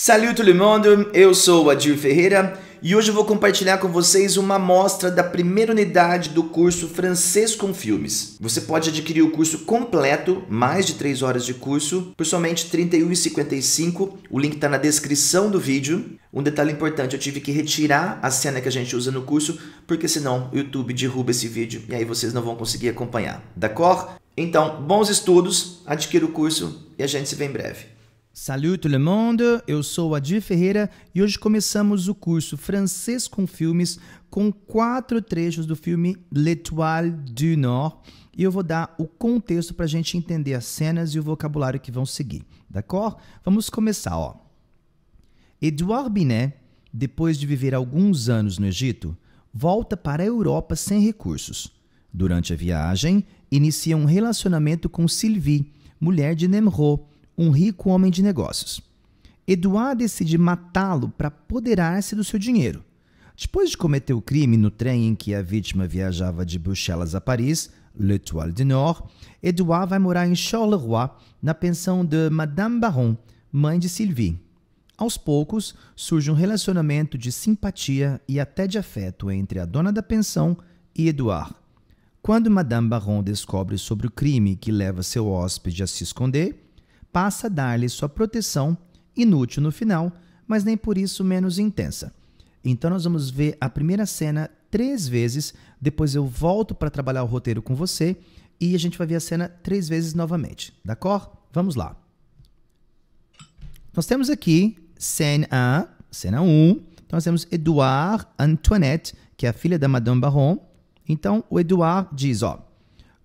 Salut tout le monde, eu sou o Adil Ferreira e hoje eu vou compartilhar com vocês uma amostra da primeira unidade do curso Francês com Filmes. Você pode adquirir o curso completo, mais de 3 horas de curso, por somente R$ 31,55. O link está na descrição do vídeo. Um detalhe importante, eu tive que retirar a cena que a gente usa no curso, porque senão o YouTube derruba esse vídeo e aí vocês não vão conseguir acompanhar, d'accord? Então, bons estudos, adquira o curso e a gente se vê em breve. Salut tout le monde, eu sou Adir Ferreira e hoje começamos o curso Francês com Filmes com quatro trechos do filme L'Etoile du Nord e eu vou dar o contexto para a gente entender as cenas e o vocabulário que vão seguir, d'accord? Vamos começar, ó. Edouard Binet, depois de viver alguns anos no Egito, volta para a Europa sem recursos. Durante a viagem, inicia um relacionamento com Sylvie, mulher de Nemrod, um rico homem de negócios. Eduard decide matá-lo para apoderar-se do seu dinheiro. Depois de cometer o crime no trem em que a vítima viajava de Bruxelas a Paris, L'Etoile du Nord, Edouard vai morar em Charleroi, na pensão de Madame Baron, mãe de Sylvie. Aos poucos, surge um relacionamento de simpatia e até de afeto entre a dona da pensão e Edouard. Quando Madame Baron descobre sobre o crime que leva seu hóspede a se esconder, passa a dar-lhe sua proteção, inútil no final, mas nem por isso menos intensa. Então nós vamos ver a primeira cena três vezes, depois eu volto para trabalhar o roteiro com você e a gente vai ver a cena três vezes novamente, d'accord? Vamos lá. Nós temos aqui cena 1, cena 1. Um. Então nós temos Edouard Antoinette, que é a filha da Madame Baron. Então o Edouard diz, ó,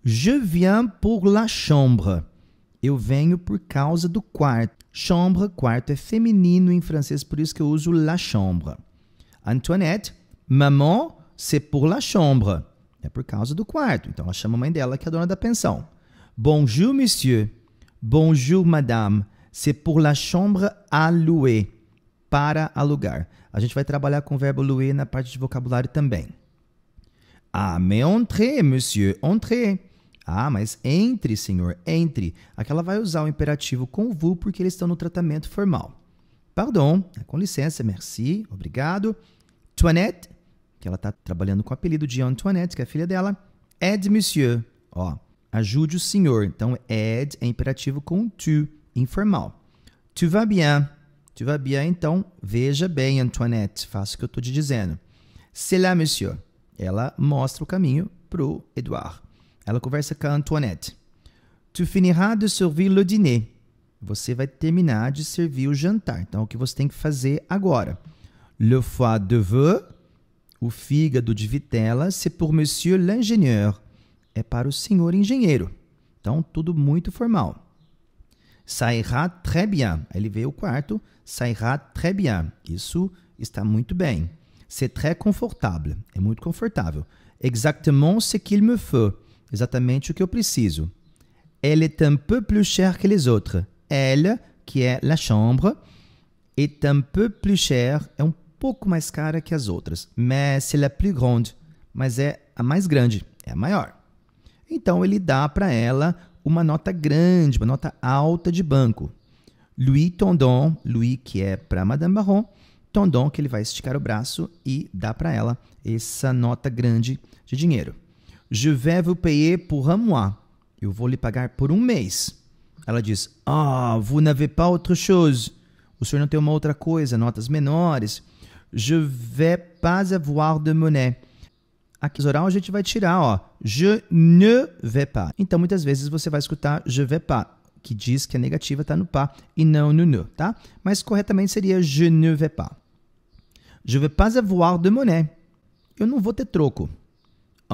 Je viens pour la chambre. Eu venho por causa do quarto. Chambre, quarto é feminino em francês, por isso que eu uso la chambre. Antoinette, maman, c'est pour la chambre. É por causa do quarto. Então ela chama a mãe dela, que é a dona da pensão. Bonjour, monsieur. Bonjour, madame. C'est pour la chambre à louer. Para alugar. A gente vai trabalhar com o verbo louer na parte de vocabulário também. ah, mais entrez, monsieur, entrez. Ah, mas entre, senhor, entre. Aqui ela vai usar o imperativo com vous porque eles estão no tratamento formal. Pardon, é, com licença, merci, obrigado. Toinette, que ela está trabalhando com o apelido de Antoinette, que é a filha dela. Aide, monsieur. Ó, ajude o senhor. Então, aide é imperativo com tu, informal. Tu vas bien. Tu vas bien, então, veja bem, Antoinette, faça o que eu estou te dizendo. C'est là, monsieur. Ela mostra o caminho para o Eduardo. Ela conversa com a Antoinette. Tu finiras de servir le dîner. Você vai terminar de servir o jantar. Então, o que você tem que fazer agora? Le foie de veau, o fígado de vitela, c'est pour monsieur l'ingénieur. É para o senhor engenheiro. Então, tudo muito formal. Sairá très bien. Ele veio o quarto. Sairá très bien. Isso está muito bem. C'est très confortable. É muito confortável. Exactement ce qu'il me faut exatamente o que eu preciso. Elle est un peu plus chère que les autres. Elle, que é la chambre, est un peu plus chère, é um pouco mais cara que as outras. Mais c'est la plus grande, mas é a mais grande, é a maior. Então ele dá para ela uma nota grande, uma nota alta de banco. Louis Tondon, Louis que é para Madame Baron, Tondon que ele vai esticar o braço e dá para ela essa nota grande de dinheiro. Je vais vous payer pour un mois. Eu vou lhe pagar por um mês. Ela diz: Ah, vous n'avez pas autre chose. O senhor não tem uma outra coisa, notas menores. Je vais pas avoir de monnaie. Aqui no oral a gente vai tirar, ó. Je ne vais pas. Então muitas vezes você vai escutar je vais pas, que diz que a é negativa está no pas e não no ne, tá? Mas corretamente seria je ne vais pas. Je vais pas avoir de monnaie. Eu não vou ter troco.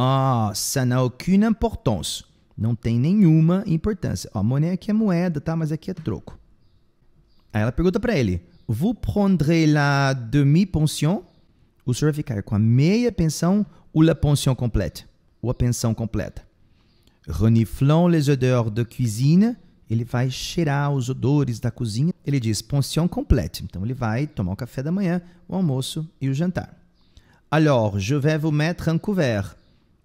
Ah, ça n'a aucune importance. Não tem nenhuma importância. Ó, monnaie aqui é moeda, tá? Mas aqui é troco. Aí ela pergunta para ele: Vous prendrez la demi-pension? O senhor vai ficar com a meia pensão ou la pension complète? Ou a pensão completa. Reniflant les odeurs de cuisine. Ele vai cheirar os odores da cozinha. Ele diz pension complète. Então ele vai tomar o café da manhã, o almoço e o jantar. Alors, je vais vous mettre un couvert.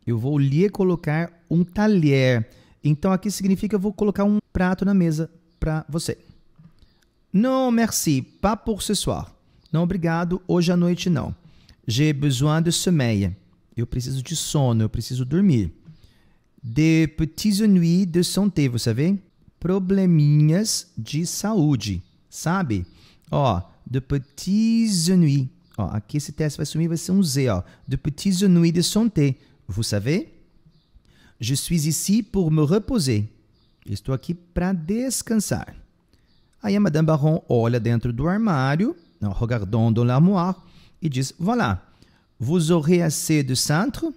Eu vou lhe colocar um talher. Então aqui significa eu vou colocar um prato na mesa para você. Non, merci, pas pour ce soir. Não, obrigado, hoje à noite não. J'ai besoin de sommeil. Eu preciso de sono, eu preciso dormir. De petites ennuis de santé, você vê? Probleminhas de saúde, sabe? Ó, de petits ennuis. Ó, aqui esse teste vai sumir, vai ser um Z, ó. De petits ennuis de santé. Vous savez, je suis ici pour me reposer. Estou aqui para descansar. Aí a Madame Baron olha dentro do armário, né, regardant dans l'armoire, e diz: Voilà, vous aurez assez de cintre?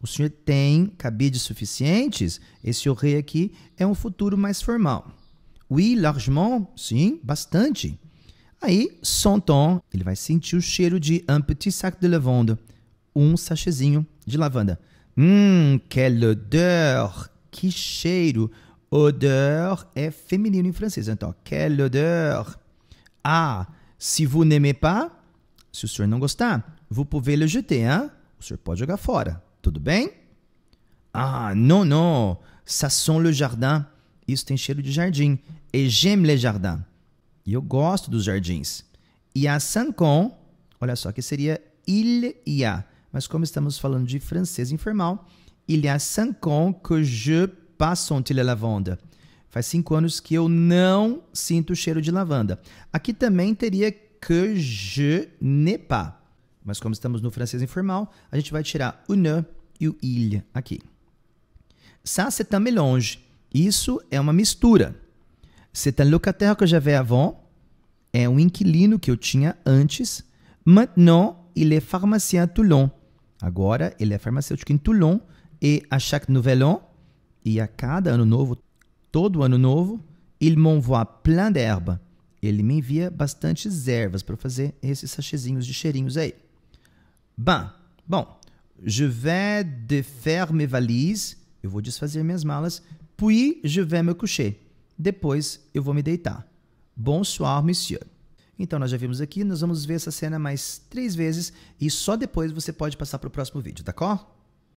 O senhor tem cabides suficientes? Esse auré aqui é um futuro mais formal. Oui, largement, sim, bastante. Aí, sentant, ele vai sentir o cheiro de un petit sac de lavande, um sachêzinho de lavanda. Hum, quelle odeur! Que cheiro! Odeur é feminino em francês. Então, quelle odeur! Ah, se vous n'aimez pas, se o senhor não gostar, vous pouvez le jeter, hein? O senhor pode jogar fora, tudo bem? Ah, non, non! Ça sent le jardin. Isso tem cheiro de jardim. Et j'aime le jardin. E eu gosto dos jardins. E a Sancon, olha só que seria il y a mas como estamos falando de francês informal, il y a cinq ans que je passe senti la lavande. Faz cinco anos que eu não sinto o cheiro de lavanda. Aqui também teria que je n'ai pas. Mas como estamos no francês informal, a gente vai tirar o ne e o il aqui. Ça, c'est un mélange. Isso é uma mistura. C'est un locataire que j'avais avant. É um inquilino que eu tinha antes. Maintenant, il est pharmacien Toulon. Agora ele é farmacêutico em Toulon e a chaque nouvel an, e a cada ano novo, todo ano novo, il m'envoie plein d'herbes. Ele me envia bastantes ervas para fazer esses sachezinhos de cheirinhos aí. Bem, bom, je vais défaire mes valises. Eu vou desfazer minhas malas. Puis je vais me coucher. Depois eu vou me deitar. Bonsoir, monsieur. Então, nós já vimos aqui, nós vamos ver essa cena mais três vezes e só depois você pode passar para o próximo vídeo, tá? Cor?